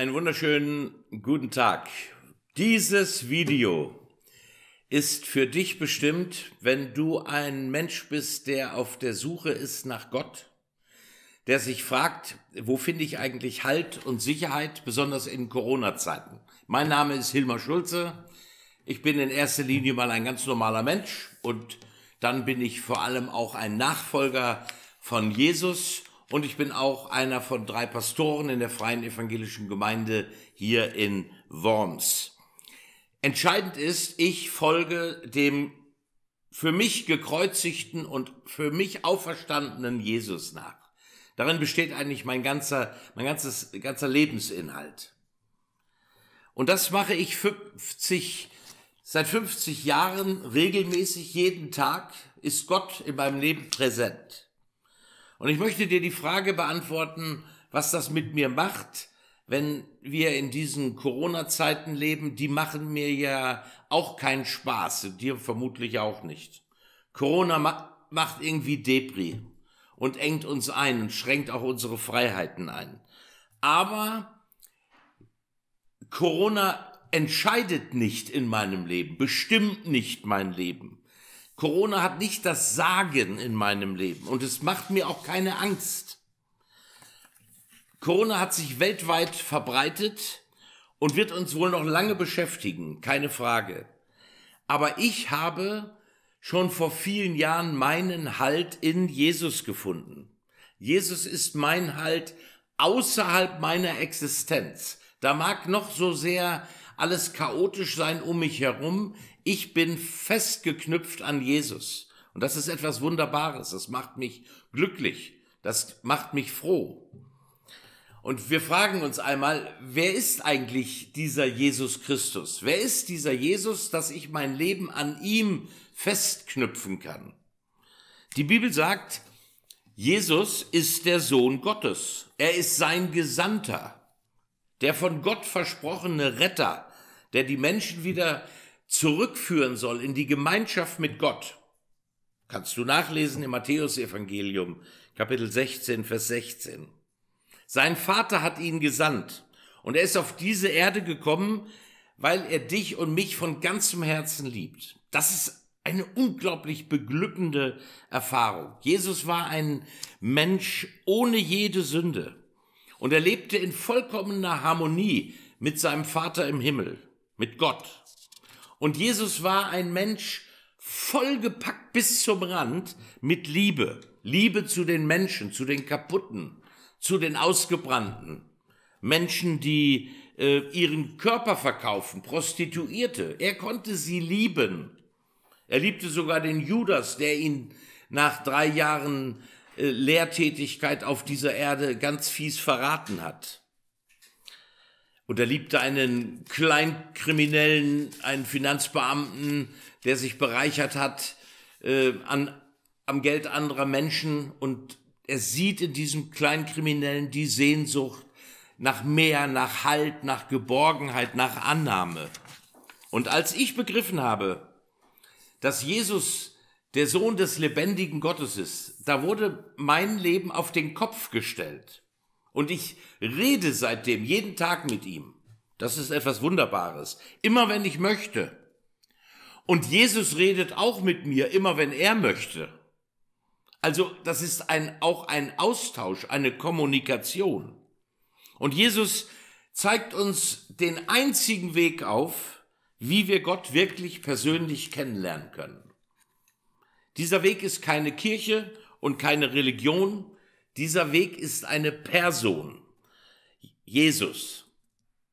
Einen wunderschönen guten Tag. Dieses Video ist für dich bestimmt, wenn du ein Mensch bist, der auf der Suche ist nach Gott, der sich fragt, wo finde ich eigentlich Halt und Sicherheit, besonders in Corona-Zeiten. Mein Name ist Hilmar Schulze. Ich bin in erster Linie mal ein ganz normaler Mensch und dann bin ich vor allem auch ein Nachfolger von Jesus und ich bin auch einer von drei Pastoren in der Freien Evangelischen Gemeinde hier in Worms. Entscheidend ist, ich folge dem für mich gekreuzigten und für mich auferstandenen Jesus nach. Darin besteht eigentlich mein ganzer, mein ganzes, ganzer Lebensinhalt. Und das mache ich 50, seit 50 Jahren regelmäßig, jeden Tag ist Gott in meinem Leben präsent. Und ich möchte dir die Frage beantworten, was das mit mir macht, wenn wir in diesen Corona-Zeiten leben. Die machen mir ja auch keinen Spaß, dir vermutlich auch nicht. Corona ma macht irgendwie Depri und engt uns ein und schränkt auch unsere Freiheiten ein. Aber Corona entscheidet nicht in meinem Leben, bestimmt nicht mein Leben. Corona hat nicht das Sagen in meinem Leben und es macht mir auch keine Angst. Corona hat sich weltweit verbreitet und wird uns wohl noch lange beschäftigen, keine Frage. Aber ich habe schon vor vielen Jahren meinen Halt in Jesus gefunden. Jesus ist mein Halt außerhalb meiner Existenz. Da mag noch so sehr alles chaotisch sein um mich herum. Ich bin festgeknüpft an Jesus. Und das ist etwas Wunderbares. Das macht mich glücklich. Das macht mich froh. Und wir fragen uns einmal, wer ist eigentlich dieser Jesus Christus? Wer ist dieser Jesus, dass ich mein Leben an ihm festknüpfen kann? Die Bibel sagt, Jesus ist der Sohn Gottes. Er ist sein Gesandter, der von Gott versprochene Retter, der die Menschen wieder zurückführen soll in die Gemeinschaft mit Gott. Kannst du nachlesen im Matthäusevangelium, Kapitel 16, Vers 16. Sein Vater hat ihn gesandt und er ist auf diese Erde gekommen, weil er dich und mich von ganzem Herzen liebt. Das ist eine unglaublich beglückende Erfahrung. Jesus war ein Mensch ohne jede Sünde und er lebte in vollkommener Harmonie mit seinem Vater im Himmel mit Gott. Und Jesus war ein Mensch vollgepackt bis zum Rand mit Liebe. Liebe zu den Menschen, zu den Kaputten, zu den Ausgebrannten. Menschen, die äh, ihren Körper verkaufen, Prostituierte. Er konnte sie lieben. Er liebte sogar den Judas, der ihn nach drei Jahren äh, Lehrtätigkeit auf dieser Erde ganz fies verraten hat und er liebte einen Kleinkriminellen, einen Finanzbeamten, der sich bereichert hat äh, an, am Geld anderer Menschen und er sieht in diesem Kleinkriminellen die Sehnsucht nach mehr, nach Halt, nach Geborgenheit, nach Annahme. Und als ich begriffen habe, dass Jesus der Sohn des lebendigen Gottes ist, da wurde mein Leben auf den Kopf gestellt. Und ich rede seitdem jeden Tag mit ihm. Das ist etwas Wunderbares. Immer wenn ich möchte. Und Jesus redet auch mit mir, immer wenn er möchte. Also das ist ein, auch ein Austausch, eine Kommunikation. Und Jesus zeigt uns den einzigen Weg auf, wie wir Gott wirklich persönlich kennenlernen können. Dieser Weg ist keine Kirche und keine Religion, dieser Weg ist eine Person. Jesus.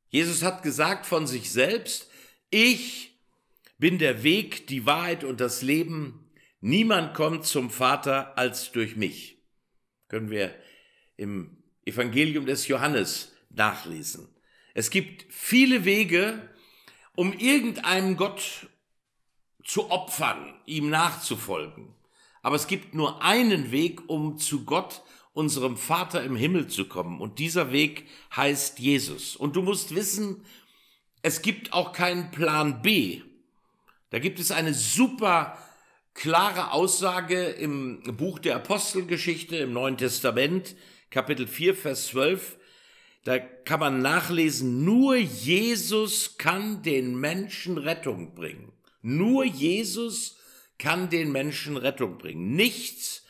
Jesus hat gesagt von sich selbst, ich bin der Weg, die Wahrheit und das Leben. Niemand kommt zum Vater als durch mich. Können wir im Evangelium des Johannes nachlesen. Es gibt viele Wege, um irgendeinem Gott zu opfern, ihm nachzufolgen. Aber es gibt nur einen Weg, um zu Gott unserem Vater im Himmel zu kommen. Und dieser Weg heißt Jesus. Und du musst wissen, es gibt auch keinen Plan B. Da gibt es eine super klare Aussage im Buch der Apostelgeschichte im Neuen Testament, Kapitel 4, Vers 12. Da kann man nachlesen, nur Jesus kann den Menschen Rettung bringen. Nur Jesus kann den Menschen Rettung bringen. Nichts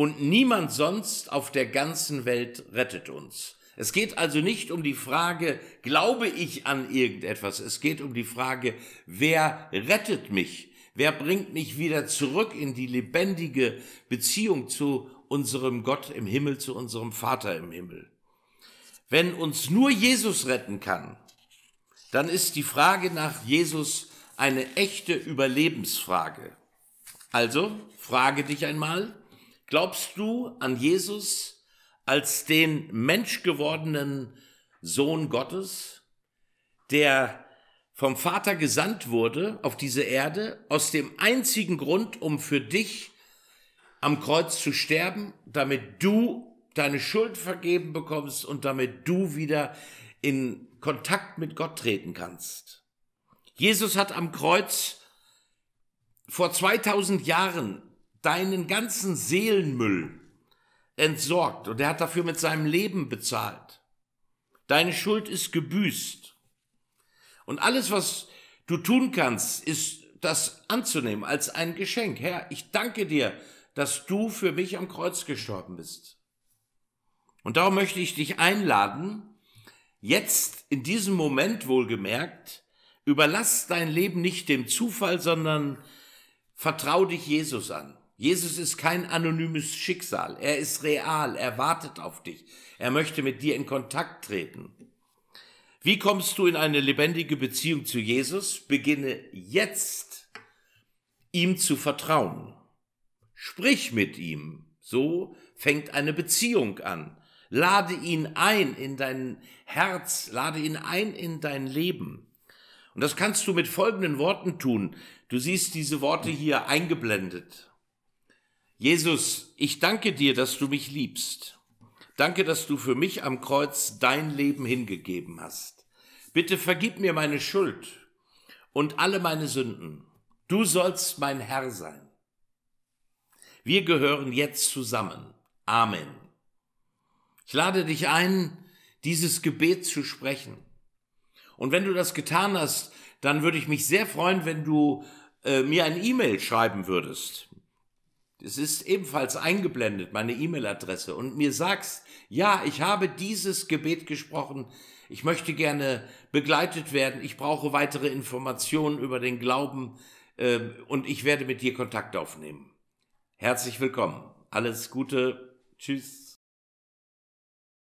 und niemand sonst auf der ganzen Welt rettet uns. Es geht also nicht um die Frage, glaube ich an irgendetwas, es geht um die Frage, wer rettet mich? Wer bringt mich wieder zurück in die lebendige Beziehung zu unserem Gott im Himmel, zu unserem Vater im Himmel? Wenn uns nur Jesus retten kann, dann ist die Frage nach Jesus eine echte Überlebensfrage. Also frage dich einmal, Glaubst du an Jesus als den menschgewordenen Sohn Gottes, der vom Vater gesandt wurde auf diese Erde, aus dem einzigen Grund, um für dich am Kreuz zu sterben, damit du deine Schuld vergeben bekommst und damit du wieder in Kontakt mit Gott treten kannst. Jesus hat am Kreuz vor 2000 Jahren deinen ganzen Seelenmüll entsorgt und er hat dafür mit seinem Leben bezahlt. Deine Schuld ist gebüßt. Und alles, was du tun kannst, ist das anzunehmen als ein Geschenk. Herr, ich danke dir, dass du für mich am Kreuz gestorben bist. Und darum möchte ich dich einladen, jetzt in diesem Moment wohlgemerkt, überlass dein Leben nicht dem Zufall, sondern vertrau dich Jesus an. Jesus ist kein anonymes Schicksal. Er ist real. Er wartet auf dich. Er möchte mit dir in Kontakt treten. Wie kommst du in eine lebendige Beziehung zu Jesus? Beginne jetzt, ihm zu vertrauen. Sprich mit ihm. So fängt eine Beziehung an. Lade ihn ein in dein Herz. Lade ihn ein in dein Leben. Und das kannst du mit folgenden Worten tun. Du siehst diese Worte hier eingeblendet Jesus, ich danke dir, dass du mich liebst. Danke, dass du für mich am Kreuz dein Leben hingegeben hast. Bitte vergib mir meine Schuld und alle meine Sünden. Du sollst mein Herr sein. Wir gehören jetzt zusammen. Amen. Ich lade dich ein, dieses Gebet zu sprechen. Und wenn du das getan hast, dann würde ich mich sehr freuen, wenn du äh, mir ein E-Mail schreiben würdest es ist ebenfalls eingeblendet, meine E-Mail-Adresse, und mir sagst, ja, ich habe dieses Gebet gesprochen, ich möchte gerne begleitet werden, ich brauche weitere Informationen über den Glauben äh, und ich werde mit dir Kontakt aufnehmen. Herzlich willkommen. Alles Gute. Tschüss.